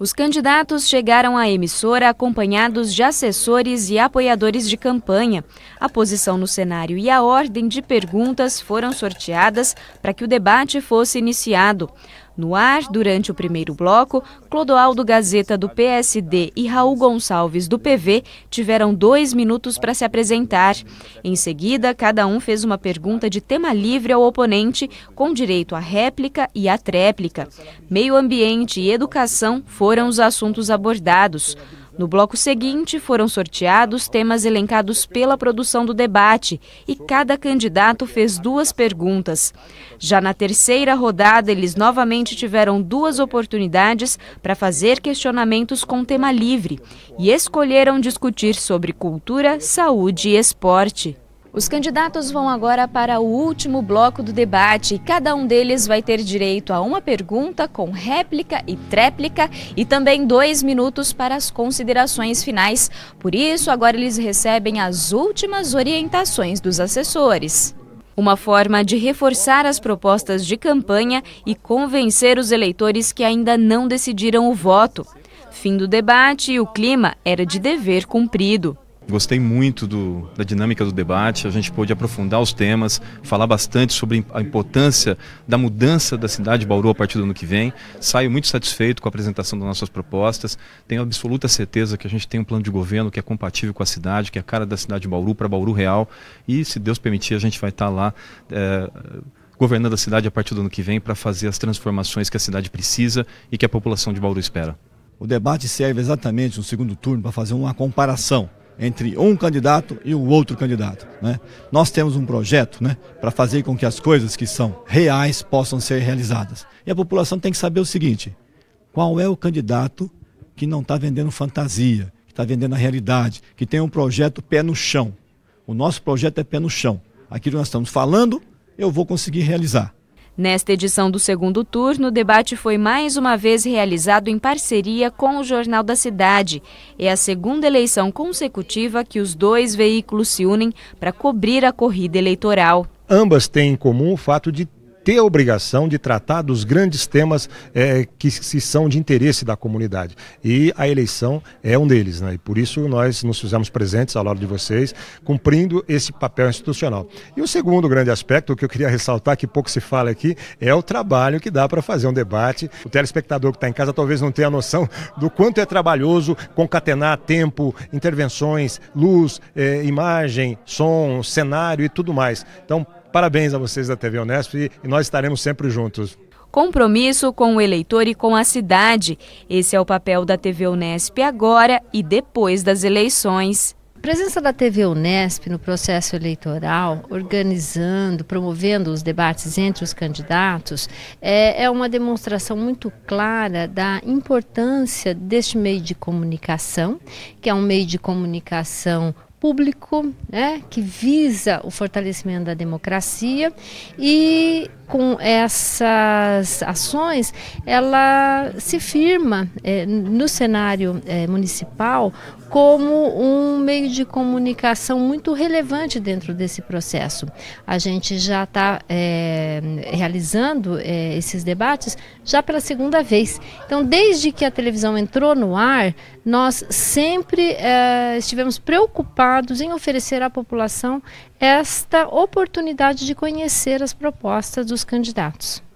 Os candidatos chegaram à emissora acompanhados de assessores e apoiadores de campanha. A posição no cenário e a ordem de perguntas foram sorteadas para que o debate fosse iniciado. No ar, durante o primeiro bloco, Clodoaldo Gazeta do PSD e Raul Gonçalves do PV tiveram dois minutos para se apresentar. Em seguida, cada um fez uma pergunta de tema livre ao oponente, com direito à réplica e à tréplica. Meio ambiente e educação foram os assuntos abordados. No bloco seguinte, foram sorteados temas elencados pela produção do debate e cada candidato fez duas perguntas. Já na terceira rodada, eles novamente tiveram duas oportunidades para fazer questionamentos com tema livre e escolheram discutir sobre cultura, saúde e esporte. Os candidatos vão agora para o último bloco do debate e cada um deles vai ter direito a uma pergunta com réplica e tréplica e também dois minutos para as considerações finais. Por isso, agora eles recebem as últimas orientações dos assessores. Uma forma de reforçar as propostas de campanha e convencer os eleitores que ainda não decidiram o voto. Fim do debate e o clima era de dever cumprido. Gostei muito do, da dinâmica do debate, a gente pôde aprofundar os temas, falar bastante sobre a importância da mudança da cidade de Bauru a partir do ano que vem. Saio muito satisfeito com a apresentação das nossas propostas. Tenho absoluta certeza que a gente tem um plano de governo que é compatível com a cidade, que é a cara da cidade de Bauru para Bauru Real. E, se Deus permitir, a gente vai estar lá. É, governando a cidade a partir do ano que vem para fazer as transformações que a cidade precisa e que a população de Bauru espera. O debate serve exatamente no segundo turno para fazer uma comparação entre um candidato e o outro candidato. Né? Nós temos um projeto né, para fazer com que as coisas que são reais possam ser realizadas. E a população tem que saber o seguinte: qual é o candidato que não está vendendo fantasia, que está vendendo a realidade, que tem um projeto pé no chão? O nosso projeto é pé no chão. Aquilo que nós estamos falando, eu vou conseguir realizar. Nesta edição do segundo turno, o debate foi mais uma vez realizado em parceria com o Jornal da Cidade. É a segunda eleição consecutiva que os dois veículos se unem para cobrir a corrida eleitoral. Ambas têm em comum o fato de ter a obrigação de tratar dos grandes temas é, que, se são de interesse da comunidade. E a eleição é um deles, né? E por isso nós nos fizemos presentes ao lado de vocês, cumprindo esse papel institucional. E o segundo grande aspecto, que eu queria ressaltar, que pouco se fala aqui, é o trabalho que dá para fazer um debate. O telespectador que está em casa talvez não tenha noção do quanto é trabalhoso concatenar tempo, intervenções, luz, eh, imagem, som, cenário e tudo mais. Então, Parabéns a vocês da TV Unesp e nós estaremos sempre juntos. Compromisso com o eleitor e com a cidade. Esse é o papel da TV Unesp agora e depois das eleições. A presença da TV Unesp no processo eleitoral, organizando, promovendo os debates entre os candidatos, é, é, uma demonstração muito clara da importância deste meio de comunicação, que é um meio de comunicação público, né, que visa o fortalecimento da democracia e com essas ações ela se firma eh, no cenário eh, municipal como um meio de comunicação muito relevante dentro desse processo. A gente já está é, eh, realizando é, esses debates já pela segunda vez. Então, desde que a televisão entrou no ar, nós sempre é, estivemos preocupados em oferecer à população esta oportunidade de conhecer as propostas dos candidatos.